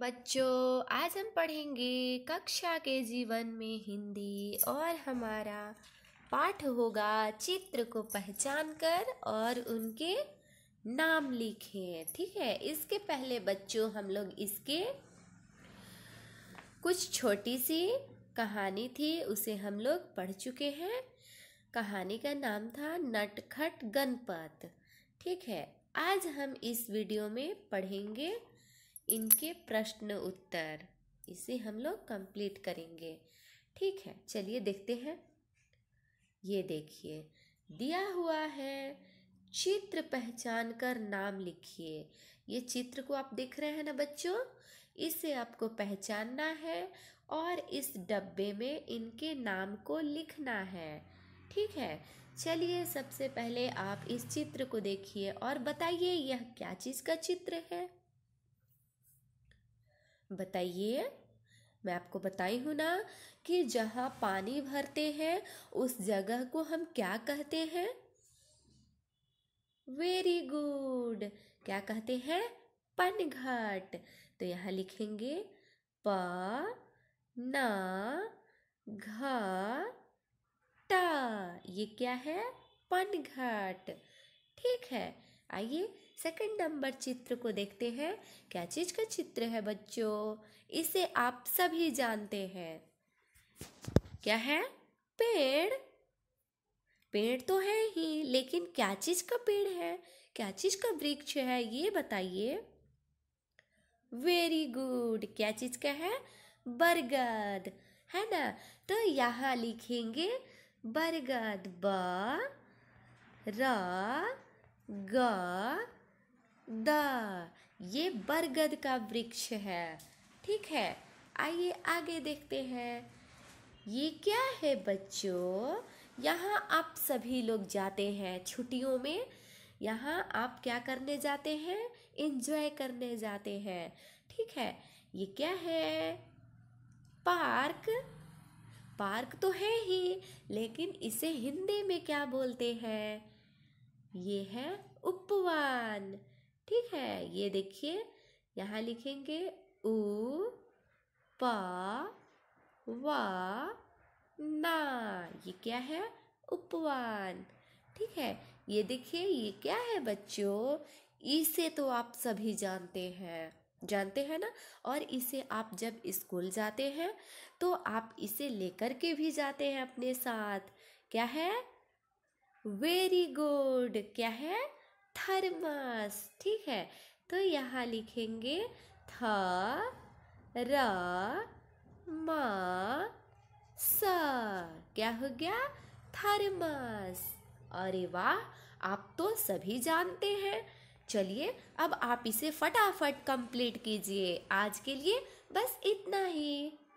बच्चों आज हम पढ़ेंगे कक्षा के जीवन में हिंदी और हमारा पाठ होगा चित्र को पहचान कर और उनके नाम लिखे ठीक है इसके पहले बच्चों हम लोग इसके कुछ छोटी सी कहानी थी उसे हम लोग पढ़ चुके हैं कहानी का नाम था नटखट गणपत ठीक है आज हम इस वीडियो में पढ़ेंगे इनके प्रश्न उत्तर इसे हम लोग कंप्लीट करेंगे ठीक है चलिए देखते हैं ये देखिए दिया हुआ है चित्र पहचान कर नाम लिखिए ये चित्र को आप देख रहे हैं ना बच्चों इसे आपको पहचानना है और इस डब्बे में इनके नाम को लिखना है ठीक है चलिए सबसे पहले आप इस चित्र को देखिए और बताइए यह क्या चीज़ का चित्र है बताइए मैं आपको बताई हूँ ना कि जहाँ पानी भरते हैं उस जगह को हम क्या कहते हैं वेरी गुड क्या कहते हैं पनघट तो यहाँ लिखेंगे प न घ ये क्या है पनघट ठीक है आइए सेकंड नंबर चित्र को देखते हैं क्या चीज का चित्र है बच्चों इसे आप सभी जानते हैं क्या है पेड़ पेड़ तो है ही लेकिन क्या चीज का पेड़ है क्या चीज का वृक्ष है ये बताइए वेरी गुड क्या चीज का है बरगद है ना तो यहाँ लिखेंगे बरगद ब र ग द ये बरगद का वृक्ष है ठीक है आइए आगे देखते हैं ये क्या है बच्चों यहाँ आप सभी लोग जाते हैं छुट्टियों में यहाँ आप क्या करने जाते हैं इन्जॉय करने जाते हैं ठीक है ये क्या है पार्क पार्क तो है ही लेकिन इसे हिंदी में क्या बोलते हैं ये है उपवान ठीक है ये देखिए यहाँ लिखेंगे उ प वा ना ये क्या है उपवान ठीक है ये देखिए ये क्या है बच्चों इसे तो आप सभी जानते हैं जानते हैं ना और इसे आप जब स्कूल जाते हैं तो आप इसे लेकर के भी जाते हैं अपने साथ क्या है वेरी गुड क्या है थर्मस ठीक है तो यहाँ लिखेंगे थ र म स क्या हो गया थर्मस अरे वाह आप तो सभी जानते हैं चलिए अब आप इसे फटाफट कंप्लीट कीजिए आज के लिए बस इतना ही